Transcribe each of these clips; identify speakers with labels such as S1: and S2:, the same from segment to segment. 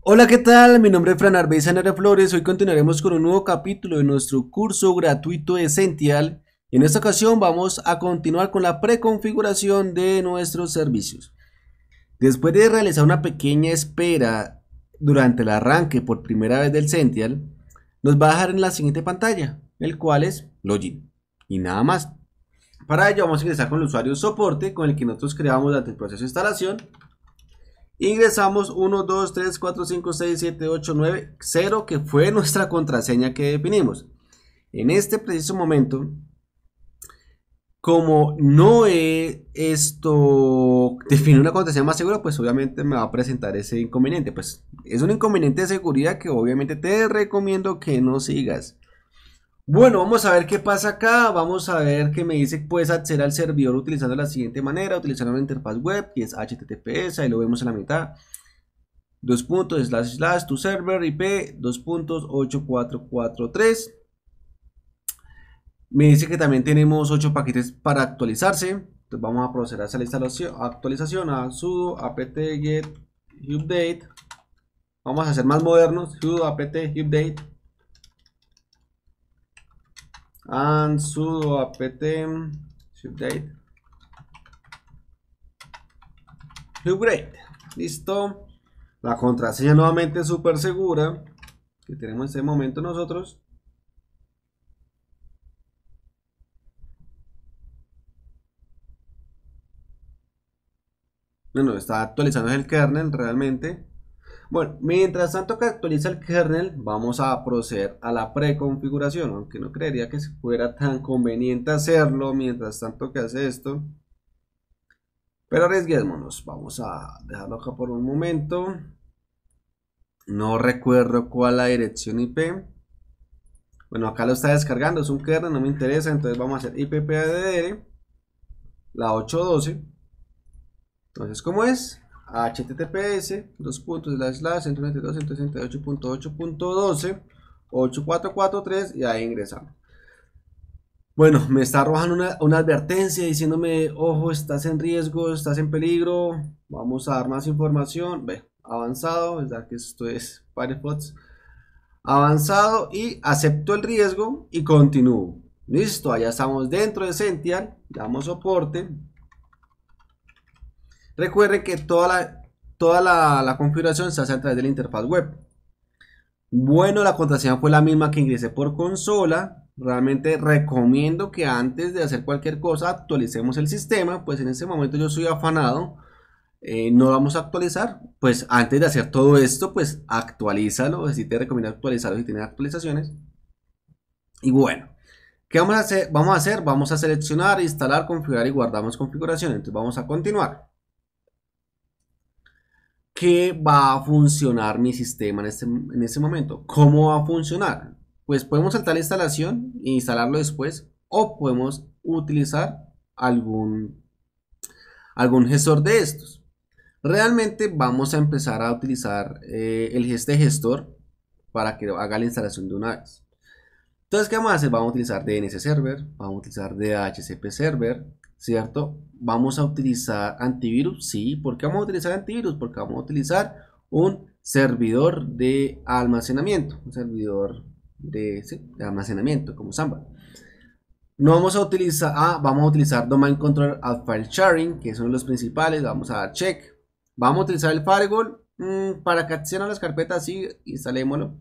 S1: Hola, ¿qué tal? Mi nombre es Fran Arbeiza Nero Flores. Hoy continuaremos con un nuevo capítulo de nuestro curso gratuito esencial. En esta ocasión vamos a continuar con la preconfiguración de nuestros servicios. Después de realizar una pequeña espera durante el arranque por primera vez del Sential, nos va a dejar en la siguiente pantalla, el cual es Login. Y nada más. Para ello vamos a ingresar con el usuario soporte con el que nosotros creamos durante el proceso de instalación Ingresamos 1, 2, 3, 4, 5, 6, 7, 8, 9, 0, que fue nuestra contraseña que definimos. En este preciso momento, como no he esto definido una contraseña más segura, pues obviamente me va a presentar ese inconveniente. Pues es un inconveniente de seguridad que obviamente te recomiendo que no sigas. Bueno, vamos a ver qué pasa acá. Vamos a ver que me dice puedes acceder al servidor utilizando la siguiente manera, utilizando una interfaz web que es HTTPS, ahí lo vemos en la mitad. Dos puntos, slash, slash, tu server IP, 2.8443 Me dice que también tenemos 8 paquetes para actualizarse. Entonces vamos a proceder a la instalación, actualización a sudo apt get update. Vamos a hacer más modernos, sudo apt update and sudo apt update upgrade listo la contraseña nuevamente súper segura que tenemos en este momento nosotros bueno está actualizando el kernel realmente bueno, mientras tanto que actualiza el kernel, vamos a proceder a la preconfiguración, aunque no creería que fuera tan conveniente hacerlo mientras tanto que hace esto. Pero arriesguémonos, vamos a dejarlo acá por un momento. No recuerdo cuál la dirección IP. Bueno, acá lo está descargando, es un kernel, no me interesa, entonces vamos a hacer IPPADR, la 812. Entonces, ¿cómo es? https dos puntos slash slash 192.168.8.12 8443 y ahí ingresamos bueno, me está arrojando una, advertencia diciéndome, ojo, estás en riesgo, estás en peligro, vamos a dar más información. Ve, avanzado, es que esto es Firefox. Avanzado y acepto el riesgo y continúo. Listo, allá estamos dentro de Sentia, damos soporte, Recuerde que toda la, toda la, configuración se hace a través de la interfaz web. Bueno, la contraseña fue la misma que ingresé por consola. Realmente recomiendo que antes de hacer cualquier cosa actualicemos el sistema, pues en este momento yo soy afanado. Eh, no vamos a actualizar, pues antes de hacer todo esto, pues actualízalo, si te recomiendo actualizarlo si tienes actualizaciones. Y bueno, ¿qué vamos a hacer? Vamos a hacer, vamos a seleccionar, instalar, configurar y guardamos configuración. Entonces vamos a continuar. ¿qué va a funcionar mi sistema este, en este, momento? ¿Cómo va a funcionar? Pues podemos saltar la instalación e instalarlo después o podemos utilizar algún, algún gestor de estos. Realmente vamos a empezar a utilizar eh, el este gestor para que haga la instalación de una vez. Entonces, ¿qué vamos a hacer? Vamos a utilizar DNS Server, vamos a utilizar DHCP Server, ¿cierto? Vamos a utilizar antivirus, sí, ¿por qué vamos a utilizar antivirus? Porque vamos a utilizar un servidor de almacenamiento, un servidor de, almacenamiento como Samba. No vamos a utilizar, ah, vamos a utilizar Domain Control al File Sharing, que son los principales, vamos a dar check. Vamos a utilizar el Firewall mm, para que accedan a las carpetas, sí, instalémoslo.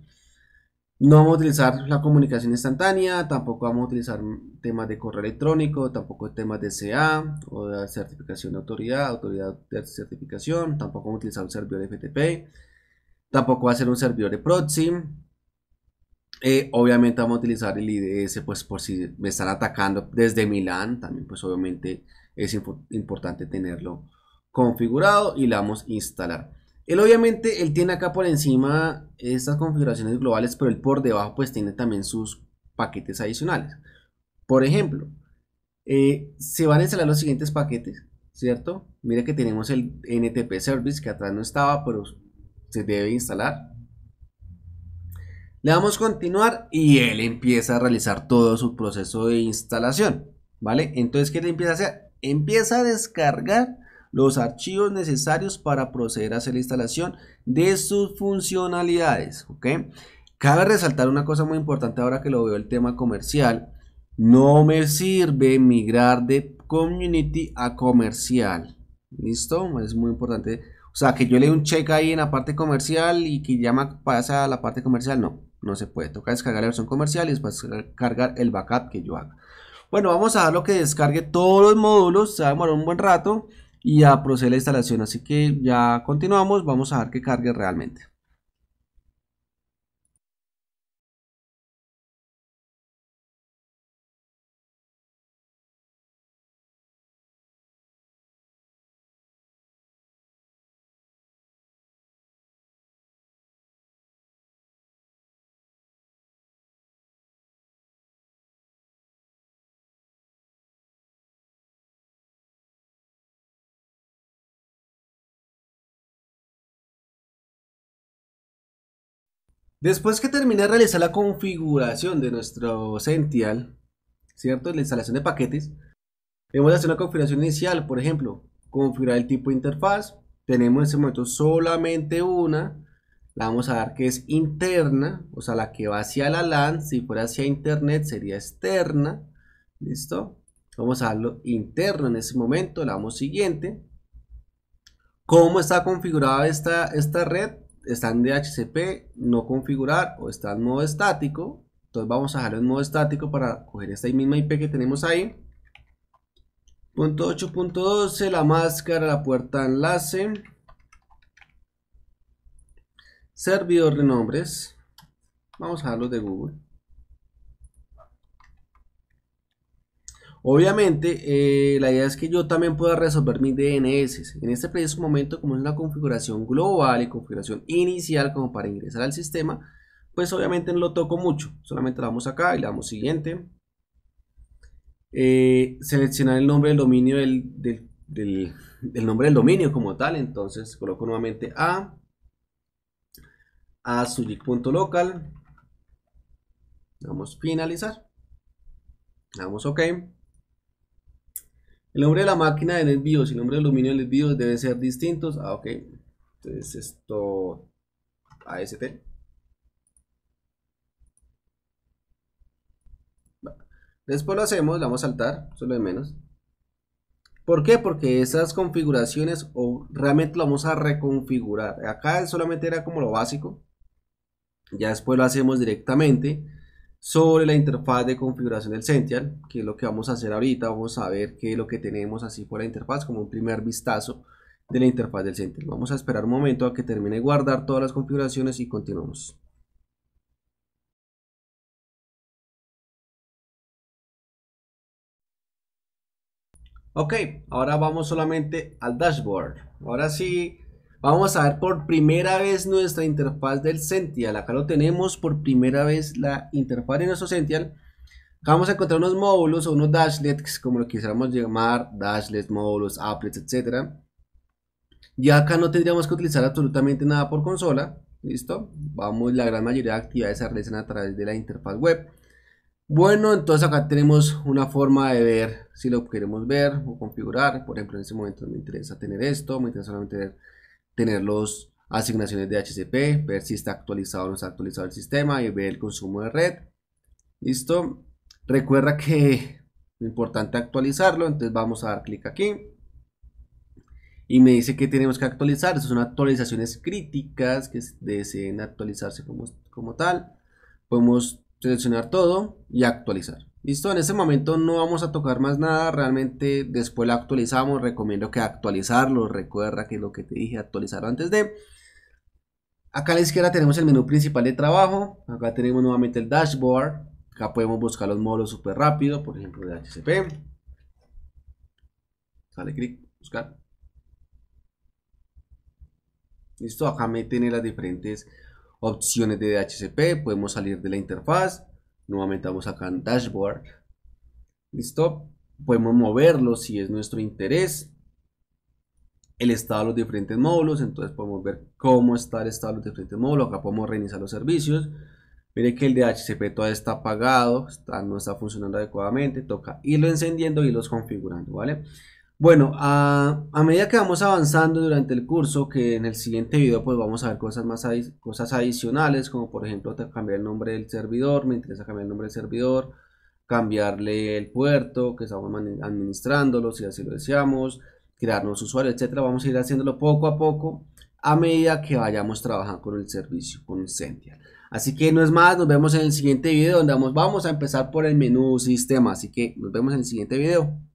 S1: No vamos a utilizar la comunicación instantánea, tampoco vamos a utilizar temas de correo electrónico, tampoco temas de CA o de certificación de autoridad, autoridad de certificación, tampoco vamos a utilizar un servidor FTP, tampoco va a ser un servidor de proxy. Eh, obviamente vamos a utilizar el IDS pues por si me están atacando desde Milán, también pues obviamente es importante tenerlo configurado y vamos a instalar. Él obviamente, él tiene acá por encima estas configuraciones globales, pero él por debajo pues tiene también sus paquetes adicionales. Por ejemplo, eh, se van a instalar los siguientes paquetes, ¿cierto? Mira que tenemos el NTP Service que atrás no estaba, pero se debe instalar. Le damos continuar y él empieza a realizar todo su proceso de instalación, ¿vale? Entonces, ¿qué le empieza a hacer? Empieza a descargar los archivos necesarios para proceder a hacer la instalación de sus funcionalidades. ¿okay? Cabe resaltar una cosa muy importante ahora que lo veo el tema comercial. No me sirve migrar de community a comercial. ¿Listo? Es muy importante. O sea, que yo le dé un check ahí en la parte comercial y que llama pasa a la parte comercial. No, no se puede. Toca descargar la versión comercial y después cargar el backup que yo haga. Bueno, vamos a lo que descargue todos los módulos. Se va un buen rato y a procede la instalación así que ya continuamos vamos a ver que cargue realmente Después que termine de realizar la configuración de nuestro Sential, ¿cierto? La instalación de paquetes, debemos hacer una configuración inicial, por ejemplo, configurar el tipo de interfaz. Tenemos en ese momento solamente una. La vamos a dar que es interna, o sea, la que va hacia la LAN. Si fuera hacia internet sería externa. ¿Listo? Vamos a darlo interno en ese momento. Le damos siguiente. ¿Cómo está configurada esta, esta red? están de HCP, no configurar o está en modo estático. Entonces vamos a dejarlo en modo estático para coger esta misma IP que tenemos ahí. 8.12, la máscara, la puerta enlace. Servidor de nombres. Vamos a dejarlo de Google. Obviamente, eh, la idea es que yo también pueda resolver mis DNS. En este preciso momento, como es la configuración global y configuración inicial como para ingresar al sistema, pues obviamente no lo toco mucho. Solamente la damos acá y le damos siguiente. Eh, seleccionar el nombre del dominio del, nombre del dominio como tal. Entonces coloco nuevamente a a le Damos finalizar. Damos OK. El nombre de la máquina de envío y el nombre de aluminio de NetBIOS deben ser distintos. Ah, ok. Entonces esto AST. Después lo hacemos, le vamos a saltar, solo de menos. ¿Por qué? Porque esas configuraciones o realmente lo vamos a reconfigurar. Acá solamente era como lo básico. Ya después lo hacemos directamente sobre la interfaz de configuración del Central que es lo que vamos a hacer ahorita, vamos a ver qué es lo que tenemos así por la interfaz, como un primer vistazo de la interfaz del Central Vamos a esperar un momento a que termine de guardar todas las configuraciones y continuamos. Ok, ahora vamos solamente al dashboard. Ahora sí, Vamos a ver por primera vez nuestra interfaz del Sential. Acá lo tenemos por primera vez la interfaz de nuestro Sential. Acá vamos a encontrar unos módulos o unos dashlets, como lo quisiéramos llamar, dashlets, módulos, applets, etc. y acá no tendríamos que utilizar absolutamente nada por consola. ¿Listo? Vamos, la gran mayoría de actividades se realizan a través de la interfaz web. Bueno, entonces acá tenemos una forma de ver si lo queremos ver o configurar. Por ejemplo, en este momento me interesa tener esto, me interesa solamente ver tener las asignaciones de HCP, ver si está actualizado o no está actualizado el sistema y ver el consumo de red. Listo. Recuerda que es importante actualizarlo, entonces vamos a dar clic aquí. Y me dice que tenemos que actualizar. Estas son actualizaciones críticas que deseen actualizarse como, como tal. Podemos seleccionar todo y actualizar. Listo, en este momento no vamos a tocar más nada, realmente después la actualizamos, recomiendo que actualizarlo, recuerda que lo que te dije, actualizar antes de... Acá a la izquierda tenemos el menú principal de trabajo, acá tenemos nuevamente el dashboard, acá podemos buscar los módulos súper rápido, por ejemplo de HCP. Sale clic, buscar. Listo, acá me tiene las diferentes opciones de DHCP, podemos salir de la interfaz, Nuevamente vamos acá en Dashboard. Listo. Podemos moverlo si es nuestro interés. El estado de los diferentes módulos. Entonces podemos ver cómo está el estado de los diferentes módulos. Acá podemos reiniciar los servicios. Mire que el DHCP todavía está apagado, está, no está funcionando adecuadamente, toca irlo encendiendo y los configurando, ¿vale? Bueno, a, medida que vamos avanzando durante el curso, que en el siguiente video pues vamos a ver cosas más cosas adicionales, como por ejemplo cambiar el nombre del servidor, me interesa cambiar el nombre del servidor, cambiarle el puerto que estamos administrándolo, si así lo deseamos, crearnos usuarios, etcétera. Vamos a ir haciéndolo poco a poco a medida que vayamos trabajando con el servicio, con Sentinel. Así que no es más, nos vemos en el siguiente video donde vamos, vamos a empezar por el menú sistema. Así que nos vemos en el siguiente video.